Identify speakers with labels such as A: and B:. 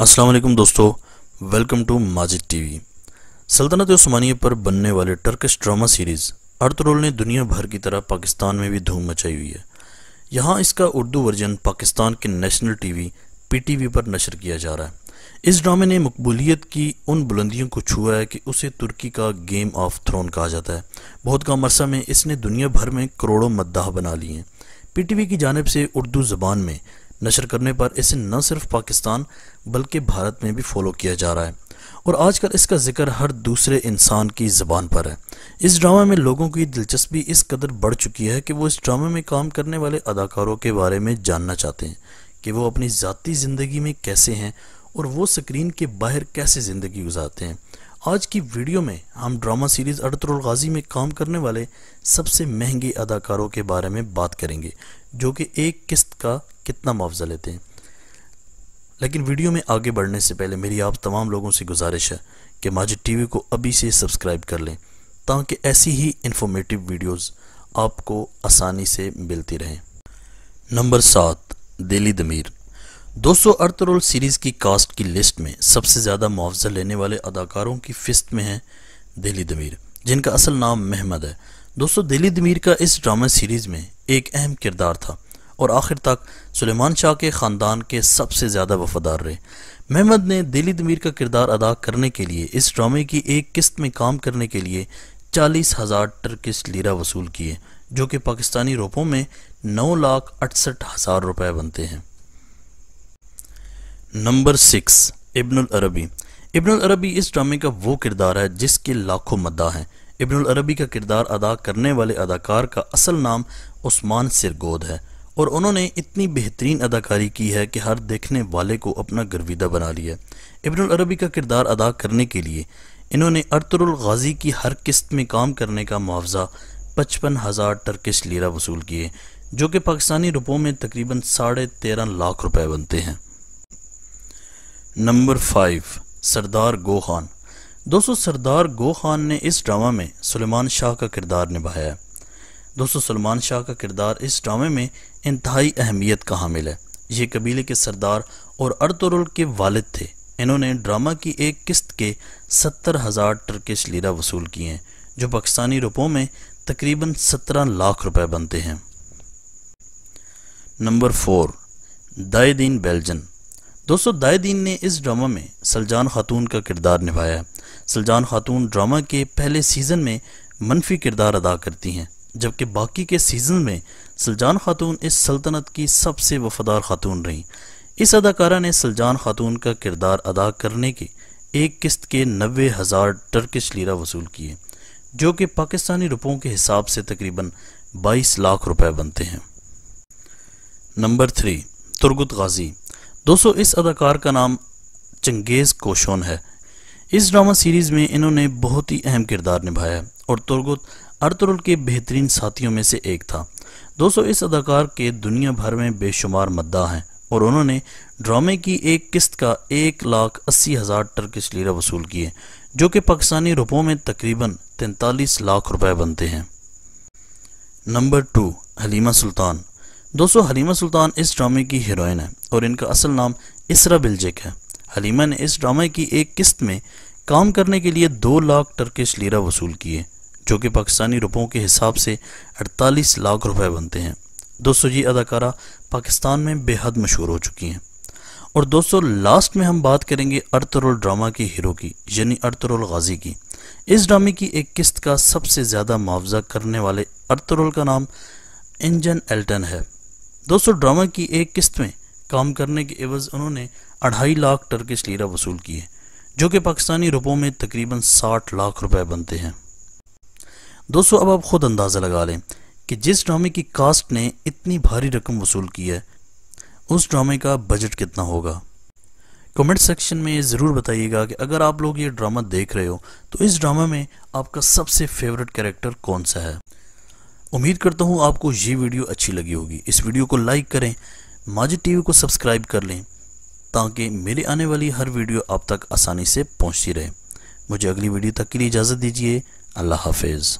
A: अस्सलाम वालेकुम दोस्तों वेलकम टू माजिद टीवी सल्तनत ओस्मानिया पर बनने वाले टर्किश ड्रामा सीरीज़ अर्तरुल ने दुनिया भर की तरह पाकिस्तान में भी धूम मचाई हुई है यहाँ इसका उर्दू वर्जन पाकिस्तान के नेशनल टीवी पीटीवी पर नशर किया जा रहा है इस ड्रामे ने मकबूलियत की उन बुलंदियों को छुआ है कि उसे तुर्की का गेम ऑफ थ्रोन कहा जाता है बहुत कम अरसा में इसने दुनिया भर में करोड़ों मद्दाह बना लिए हैं पीटीवी की जानब से उर्दू ज़बान में नशर करने पर इसे न सिर्फ पाकिस्तान बल्कि भारत में भी फॉलो किया जा रहा है और आजकल इसका जिक्र हर दूसरे इंसान की ज़बान पर है इस ड्रामा में लोगों की दिलचस्पी इस कदर बढ़ चुकी है कि वो इस ड्रामे में काम करने वाले अदाकारों के बारे में जानना चाहते हैं कि वो अपनी ज़ाती ज़िंदगी में कैसे हैं और वो स्क्रीन के बाहर कैसे ज़िंदगी गुजारते हैं आज की वीडियो में हम ड्रामा सीरीज़ अड़तरुल गाजी में काम करने वाले सबसे महंगे अदाकारों के बारे में बात करेंगे जो कि एक किस्त का कितना मुआवजा लेते हैं लेकिन वीडियो में आगे बढ़ने से पहले मेरी आप तमाम लोगों से गुजारिश है कि माजिद टीवी को अभी से सब्सक्राइब कर लें ताकि ऐसी ही इंफॉर्मेटिव वीडियोस आपको आसानी से मिलती रहें नंबर सात दिली दमीर दोस्तों अर्थरोल सीरीज़ की कास्ट की लिस्ट में सबसे ज़्यादा मुआवजा लेने वाले अदाकारों की फिस्त में है दिली दमीर जिनका असल नाम महमद है दोस्तों दिली दमीर का इस ड्रामा सीरीज़ में एक अहम किरदार था और आखिर तक सुलेमान शाह के ख़ानदान के सबसे ज़्यादा वफादार रहे महमद ने दिली दमीर का किरदार अदा करने के लिए इस ड्रामे की एक किस्त में काम करने के लिए चालीस हज़ार टर्किस लीरा वसूल किए जो कि पाकिस्तानी रोपों में नौ लाख अड़सठ हज़ार रुपये बनते हैं number six Ibnul Arabi Ibnul Arabi इस ड्रामे का वो किरदार है जिसके लाखों मद्दा हैं इब्नुल अरबी का किरदार अदा करने वाले अदाकार का असल नाम उस्मान सिरगोद है और उन्होंने इतनी बेहतरीन अदाकारी की है कि हर देखने वाले को अपना गर्विदा बना लिया इब्नुल अरबी का किरदार अदा करने के लिए इन्होंने अरतरुल गाजी की हर किस्त में काम करने का मुआवजा पचपन हज़ार टर्किश लीरा वसूल किए जो कि पाकिस्तानी रुपयों में तकरीबन साढ़े तेरह लाख रुपए बनते हैं नंबर फाइव सरदार गो खान दोस्तों सरदार गो खान ने इस ड्रामा में सलेमान शाह का किरदार निभाया है दोस्तों सलमान शाह का किरदार इस ड्रामे में इंतहाई अहमियत का हामिल है ये कबीले के सरदार और अर्तुरुल के वालिद थे इन्होंने ड्रामा की एक किस्त के सत्तर हज़ार टर्किश लीरा वसूल किए हैं जो पाकिस्तानी रुपयों में तकरीबन सत्रह लाख रुपए बनते हैं नंबर फोर दायदीन बेल्जन दोस्तों दायदीन ने इस ड्रामा में सलजान खातून का किरदार निभाया है सलजान खातून ड्रामा के पहले सीज़न में मनफी किरदार अदा करती हैं जबकि बाकी के सीज़न में सुलजान खातून इस सल्तनत की सबसे वफादार खातून रहीं इस अदाकारा ने सुलजान खातून का किरदार अदा करने के एक किस्त के नबे हज़ार टर्किश लीरा वसूल किए जो कि पाकिस्तानी रुपयों के हिसाब से तकरीबन बाईस लाख रुपए बनते हैं नंबर थ्री तुर्गुत गाजी दोस्तों इस अदाकार का नाम चंगेज़ कोशोन है इस ड्रामा सीरीज़ में इन्होंने बहुत ही अहम किरदार निभाया और तुर्गुत अरतरुल के बेहतरीन साथियों में से एक था दोस्तों इस अदाकार के दुनिया भर में बेशुमार मद्दा हैं और उन्होंने ड्रामे की एक किस्त का एक लाख अस्सी हज़ार टर्किश लीरा वसूल किए जो कि पाकिस्तानी रुपयों में तकरीबन तैंतालीस लाख रुपए बनते हैं नंबर टू हलीमा सुल्तान दोस्तों हलीमा सुल्तान इस ड्रामे की हीरोइन है और इनका असल नाम इसरा बिलजिक है हलीमा ने इस ड्रामे की एक किस्त में काम करने के लिए दो लाख टर्किश लीरा वसूल किए जो कि पाकिस्तानी रुपयों के हिसाब से 48 लाख रुपए बनते हैं दोस्तों ये अदाकारा पाकिस्तान में बेहद मशहूर हो चुकी हैं और दोस्तों लास्ट में हम बात करेंगे अर्तरुल ड्रामा की हीरो की यानी अर्तरुल गाजी की इस ड्रामे की एक किस्त का सबसे ज़्यादा मुआवजा करने वाले अर्तरुल का नाम इंजन एल्टन है दोस्तों ड्रामा की एक किस्त में काम करने के एवज़ उन्होंने अढ़ाई लाख टर्किश लीरा वसूल किए जो कि पाकिस्तानी रुपयों में तकरीबन साठ लाख रुपए बनते हैं दोस्तों अब आप ख़ुद अंदाज़ा लगा लें कि जिस ड्रामे की कास्ट ने इतनी भारी रकम वसूल की है उस ड्रामे का बजट कितना होगा कमेंट सेक्शन में ज़रूर बताइएगा कि अगर आप लोग ये ड्रामा देख रहे हो तो इस ड्रामा में आपका सबसे फेवरेट कैरेक्टर कौन सा है उम्मीद करता हूँ आपको ये वीडियो अच्छी लगी होगी इस वीडियो को लाइक करें माजी टीवी को सब्सक्राइब कर लें ताकि मेरी आने वाली हर वीडियो आप तक आसानी से पहुंचती रहे मुझे अगली वीडियो तक के लिए इजाज़त दीजिए अल्लाह हाफिज़